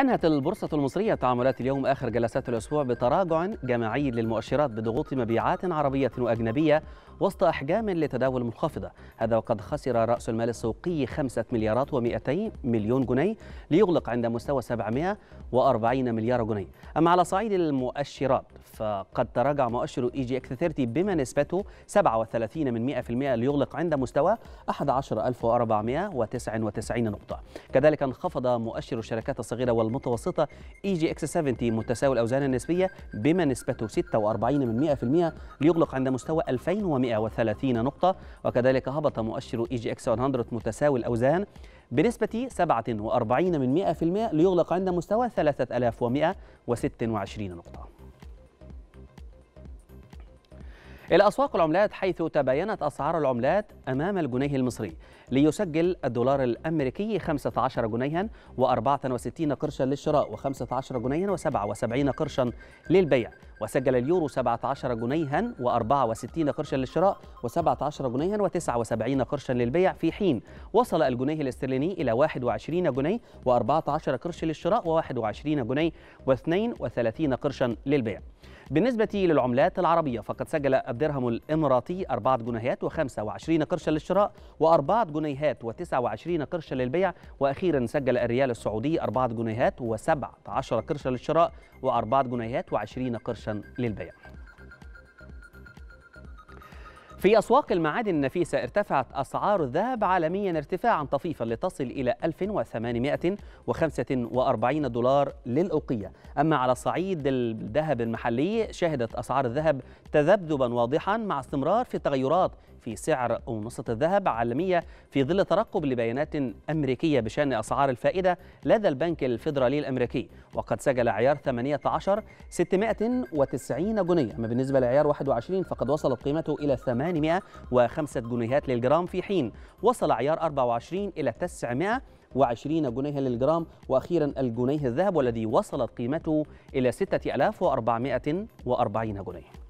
أنهت البورصة المصرية تعاملات اليوم آخر جلسات الأسبوع بتراجع جماعي للمؤشرات بضغوط مبيعات عربية وأجنبية وسط أحجام لتداول منخفضة هذا وقد خسر رأس المال السوقي 5 مليارات و200 مليون جنيه ليغلق عند مستوى 740 مليار جنيه أما على صعيد المؤشرات فقد تراجع مؤشر إي جي إكس 30 بما نسبته 37 من 100% ليغلق عند مستوى 11499 نقطة كذلك انخفض مؤشر الشركات الصغيرة المتوسطة اي e جي اكس 70 متساوي الأوزان النسبية بما نسبته 46 من 100% ليغلق عند مستوى 2130 نقطة وكذلك هبط مؤشر اي e جي اكس 100 متساوي الأوزان بنسبة 47 من 100% ليغلق عند مستوى 3126 نقطة إلى أسواق العملات حيث تباينت أسعار العملات أمام الجنيه المصري ليسجل الدولار الأمريكي 15 جنيها و64 قرشا للشراء و15 جنيها و77 قرشا للبيع وسجل اليورو 17 جنيها و64 قرشا للشراء و17 جنيها و79 قرشا للبيع في حين وصل الجنيه الاسترليني إلى 21 جنيه و14 قرش للشراء و21 جنيه و32 قرشا للبيع بالنسبة للعملات العربية فقد سجل الدرهم الإماراتي أربعة جنيهات و25 قرشا للشراء وأربعة جنيهات و29 قرشا للبيع وأخيرا سجل الريال السعودي أربعة جنيهات و17 قرشا للشراء وأربعة جنيهات و20 قرشا مباشرة للبيع في أسواق المعادن النفيسة ارتفعت أسعار الذهب عالميا ارتفاعا طفيفا لتصل إلى 1845 دولار للأوقية أما على صعيد الذهب المحلي شهدت أسعار الذهب تذبذبا واضحا مع استمرار في التغيرات في سعر أونصة الذهب عالمية في ظل ترقب لبيانات أمريكية بشأن أسعار الفائدة لدى البنك الفيدرالي الأمريكي وقد سجل عيار 18 690 جنيه أما بالنسبة لعيار 21 فقد وصلت قيمته إلى 805 جنيهات للجرام في حين وصل عيار 24 إلى 900 وعشرين جنيها للجرام وأخيرا الجنيه الذهب والذي وصلت قيمته إلى 6440 جنيه